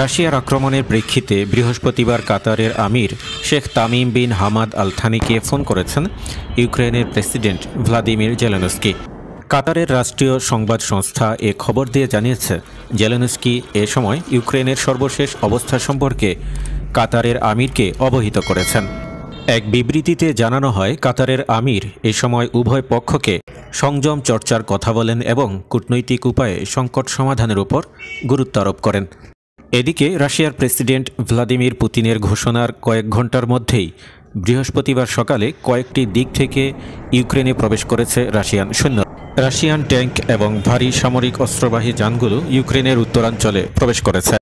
রাশিয়ার আক্রমণের প্রেক্ষিতে বৃহস্পতিবার কাতারের আমির শেখ তামিম বিন হামাদ আলথানিকে ফোন করেছেন ইউক্রেনের প্রেসিডেন্ট ভ্লাদিমির জেলেনস্কি কাতারের রাষ্ট্রীয় সংবাদ সংস্থা এ খবর দিয়ে জানিয়েছে জেলেনস্কি এ সময় ইউক্রেনের সর্বশেষ অবস্থা সম্পর্কে কাতারের আমিরকে অবহিত করেছেন এক বিবৃতিতে জানানো হয় কাতারের আমির এ সময় উভয় পক্ষকে সংযম চর্চার কথা বলেন এবং কূটনৈতিক উপায়ে সংকট সমাধানের উপর গুরুত্ব আরোপ করেন এদিকে রাশিয়ার প্রেসিডেন্ট ভ্লাদিমির পুতিনের ঘোষণার কয়েক ঘন্টার মধ্যেই বৃহস্পতিবার সকালে কয়েকটি দিক থেকে ইউক্রেনে প্রবেশ করেছে রাশিয়ান সৈন্য রাশিয়ান ট্যাঙ্ক এবং ভারী সামরিক অস্ত্রবাহী যানগুলো ইউক্রেনের উত্তরাঞ্চলে প্রবেশ করেছে